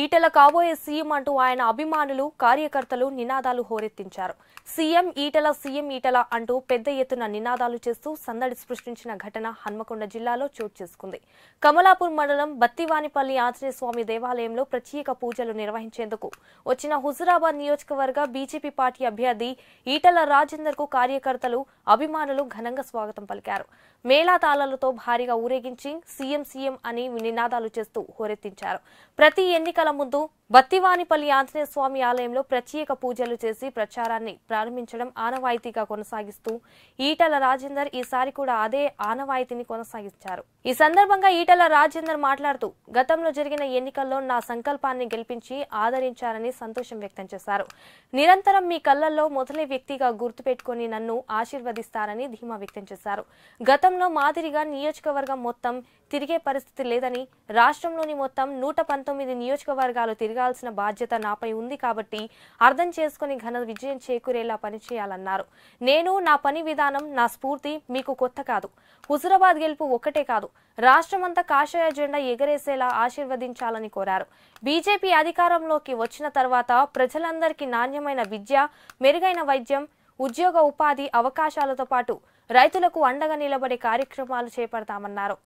ఈటల కాబోయే సీఎం అంటూ ఆయన అభిమానులు కార్యకర్తలు నినాదాలు హోరెత్తించారు సీఎం ఈటల సీఎం ఈటల అంటూ పెద్ద ఎత్తున నినాదాలు చేస్తూ సందడి సృష్టించిన ఘటన హన్మకొండ జిల్లాలో చోటు చేసుకుంది కమలాపూర్ మండలం బత్తివానిపల్లి ఆంజనేయ స్వామి దేవాలయంలో ప్రత్యేక పూజలు నిర్వహించేందుకు వచ్చిన హుజురాబాద్ నియోజకవర్గ బీజేపీ పార్టీ అభ్యర్థి ఈటల రాజేందర్ కు కార్యకర్తలు అభిమానులు ఘనంగా స్వాగతం పలికారు మేళా తాళాలతో భారీగా ఊరేగించి సీఎం సీఎం అని నినాదాలు చేస్తూ హోరెత్తించారు ప్రతి ఎన్నిక ఎన్నికల ముందు బత్తివానిపల్లి ఆంజనేయ స్వామి ఆలయంలో ప్రత్యేక పూజలు చేసి ప్రచారాన్ని ప్రారంభించడం ఆనవాయితీగా కొనసాగిస్తూ ఈటల రాజేందర్ ఈసారి కూడా అదే ఆనవాయితీని కొనసాగించారు ఈ సందర్భంగా ఈటల రాజేందర్ మాట్లాడుతూ గతంలో జరిగిన ఎన్నికల్లో నా సంకల్పాన్ని గెలిపించి ఆదరించారని సంతోషం వ్యక్తం చేశారు నిరంతరం మీ కళ్ళల్లో మొదలై వ్యక్తిగా గుర్తుపెట్టుకుని నన్ను ఆశీర్వదిస్తారని ధీమా వ్యక్తం చేశారు గతంలో మాదిరిగా నియోజకవర్గం మొత్తం తిరిగే పరిస్థితి లేదని రాష్ట్రంలోని మొత్తం నూట పంతొమ్మిది నియోజకవర్గాలు తిరిగా జరగాల్సిన బాధ్యత నాపై ఉంది కాబట్టి అర్థం చేసుకుని ఘన విజయం చేకూరేలా పనిచేయాలన్నారు నేను నా పని విధానం నా స్ఫూర్తి మీకు కొత్త కాదు హుజురాబాద్ గెలుపు ఒక్కటే కాదు రాష్ట్రమంతా కాషాయ జెండా ఎగరేసేలా ఆశీర్వదించాలని కోరారు బీజేపీ అధికారంలోకి వచ్చిన తర్వాత ప్రజలందరికీ నాణ్యమైన విద్య మెరుగైన వైద్యం ఉద్యోగ ఉపాధి అవకాశాలతో పాటు రైతులకు అండగా నిలబడే కార్యక్రమాలు చేపడతామన్నారు